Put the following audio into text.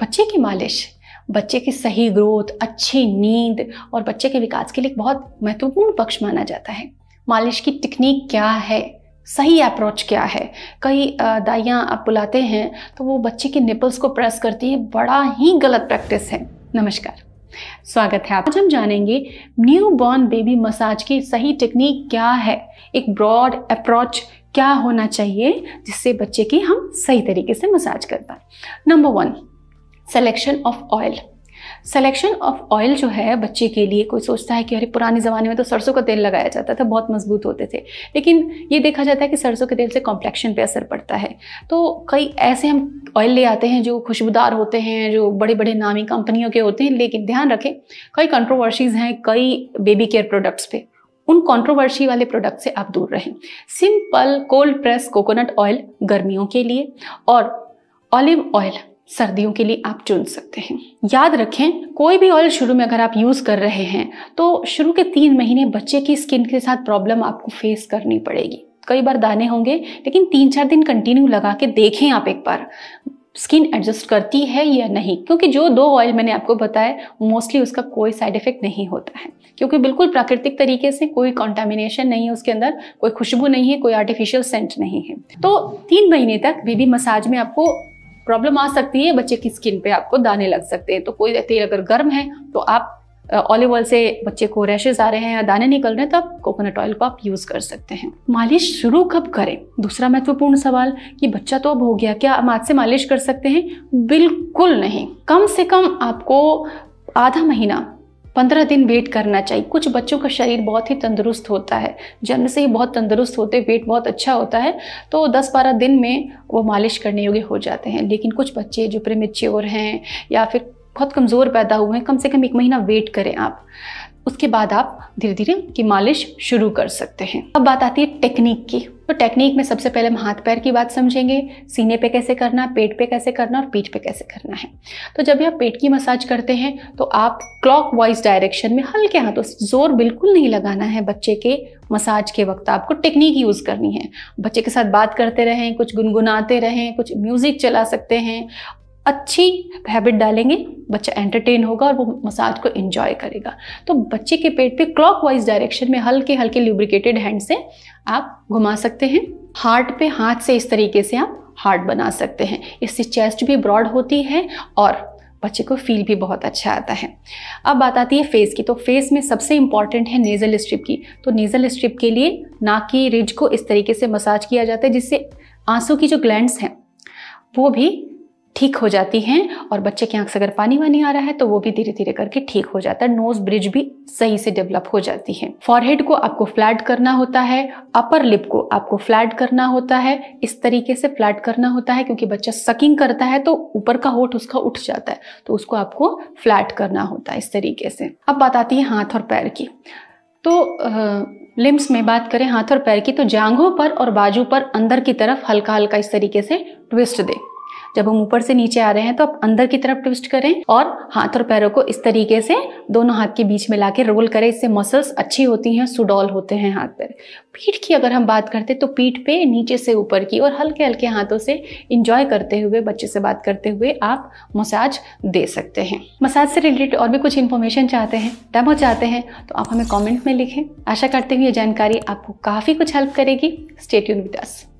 बच्चे की मालिश बच्चे की सही ग्रोथ अच्छी नींद और बच्चे के विकास के लिए बहुत महत्वपूर्ण पक्ष माना जाता है मालिश की टेक्निक क्या है सही अप्रोच क्या है कई दाइयाँ आप बुलाते हैं तो वो बच्चे के निपल्स को प्रेस करती है बड़ा ही गलत प्रैक्टिस है नमस्कार स्वागत है आप आज हम जानेंगे न्यू बॉर्न बेबी मसाज की सही टेक्निक क्या है एक ब्रॉड अप्रोच क्या होना चाहिए जिससे बच्चे की हम सही तरीके से मसाज कर पाए number one selection of oil selection of oil जो है बच्चे के लिए कोई सोचता है कि अरे पुराने ज़माने में तो सरसों का तेल लगाया जाता था बहुत मजबूत होते थे लेकिन ये देखा जाता है कि सरसों के तेल से कॉम्प्लेक्शन पे असर पड़ता है तो कई ऐसे हम ऑयल ले आते हैं जो खुशबूदार होते हैं जो बड़े बड़े नामी कंपनियों के होते हैं लेकिन ध्यान रखें कई कंट्रोवर्सीज हैं कई बेबी केयर प्रोडक्ट्स पे उन कंट्रोवर्सी वाले प्रोडक्ट से आप दूर रहें simple cold press coconut oil गर्मियों के लिए और ऑलिव ऑयल सर्दियों के लिए आप चुन सकते हैं याद रखें कोई भी ऑयल शुरू में अगर आप यूज़ कर रहे हैं तो शुरू के तीन महीने बच्चे की स्किन के साथ प्रॉब्लम आपको फेस करनी पड़ेगी कई बार दाने होंगे लेकिन तीन चार दिन कंटिन्यू लगा के देखें आप एक बार स्किन एडजस्ट करती है या नहीं क्योंकि जो दो ऑयल मैंने आपको बताया मोस्टली उसका कोई साइड इफेक्ट नहीं होता है क्योंकि बिल्कुल प्राकृतिक तरीके से कोई कॉन्टामिनेशन नहीं है उसके अंदर कोई खुशबू नहीं है कोई आर्टिफिशियल सेंट नहीं है तो तीन महीने तक बेबी मसाज में आपको प्रॉब्लम आ सकती है बच्चे की स्किन पे आपको दाने लग सकते हैं तो कोई तेल अगर गर्म है तो आप ऑलिव ऑयल से बच्चे को रैशेज आ रहे हैं या दाने निकल रहे हैं तो आप कोकोनट ऑयल को आप यूज़ कर सकते हैं मालिश शुरू कब करें दूसरा महत्वपूर्ण सवाल कि बच्चा तो अब हो गया क्या हम हाथ से मालिश कर सकते हैं बिल्कुल नहीं कम से कम आपको आधा महीना पंद्रह दिन वेट करना चाहिए कुछ बच्चों का शरीर बहुत ही तंदुरुस्त होता है जन्म से ही बहुत तंदुरुस्त होते वेट बहुत अच्छा होता है तो दस बारह दिन में वो मालिश करने योग्य हो जाते हैं लेकिन कुछ बच्चे जो प्रेमिच्योर हैं या फिर बहुत कमज़ोर पैदा हुए हैं कम से कम एक महीना वेट करें आप उसके बाद आप धीरे धीरे की मालिश शुरू कर सकते हैं अब बात आती है टेक्निक की तो टेक्निक में सबसे पहले हम हाथ पैर की बात समझेंगे सीने पे कैसे करना पेट पे कैसे करना और पीठ पे कैसे करना है तो जब भी आप पेट की मसाज करते हैं तो आप क्लॉक वाइज डायरेक्शन में हल्के हाथों से जोर बिल्कुल नहीं लगाना है बच्चे के मसाज के वक्त आपको टेक्निक यूज़ करनी है बच्चे के साथ बात करते रहें कुछ गुनगुनाते रहें कुछ म्यूज़िक चला सकते हैं अच्छी हैबिट डालेंगे बच्चा एंटरटेन होगा और वो मसाज को इन्जॉय करेगा तो बच्चे के पेट पे वाइज डायरेक्शन में हल्के हल्के ल्यूब्रिकेटेड हैंड से आप घुमा सकते हैं हार्ट पे हाथ से इस तरीके से आप हार्ट बना सकते हैं इससे चेस्ट भी ब्रॉड होती है और बच्चे को फील भी बहुत अच्छा आता है अब बात आती है फेस की तो फेस में सबसे इंपॉर्टेंट है नेज़ल स्ट्रिप की तो नेज़ल स्ट्रिप के लिए नाक की रिज को इस तरीके से मसाज किया जाता है जिससे आंसू की जो ग्लैंड्स हैं वो भी ठीक हो जाती हैं और बच्चे की आंख से अगर पानी वानी आ रहा है तो वो भी धीरे धीरे करके ठीक हो जाता है नोज ब्रिज भी सही से डेवलप हो जाती है फॉरहेड को आपको फ्लैट करना होता है अपर लिप को आपको फ्लैट करना होता है इस तरीके से फ्लैट करना होता है क्योंकि बच्चा सकिंग करता है तो ऊपर का होठ उसका उठ जाता है तो उसको आपको फ्लैट करना होता है इस तरीके से अब बात आती है हाथ और पैर की तो लिम्स में बात करें हाथ और पैर की तो जांघों पर और बाजू पर अंदर की तरफ हल्का हल्का इस तरीके से ट्विस्ट दें जब हम ऊपर से नीचे आ रहे हैं तो आप अंदर की तरफ ट्विस्ट करें और हाथ और पैरों को इस तरीके से दोनों हाथ के बीच में ला रोल करें इससे मसल्स अच्छी होती हैं सुडोल होते हैं हाथ पर पीठ की अगर हम बात करते तो पीठ पे नीचे से ऊपर की और हल्के हल्के हाथों से इंजॉय करते हुए बच्चे से बात करते हुए आप मसाज दे सकते हैं मसाज से रिलेटेड और भी कुछ इन्फॉर्मेशन चाहते हैं डेमो चाहते हैं तो आप हमें कॉमेंट में लिखें आशा करते हुए ये जानकारी आपको काफ़ी कुछ हेल्प करेगी स्टेट विद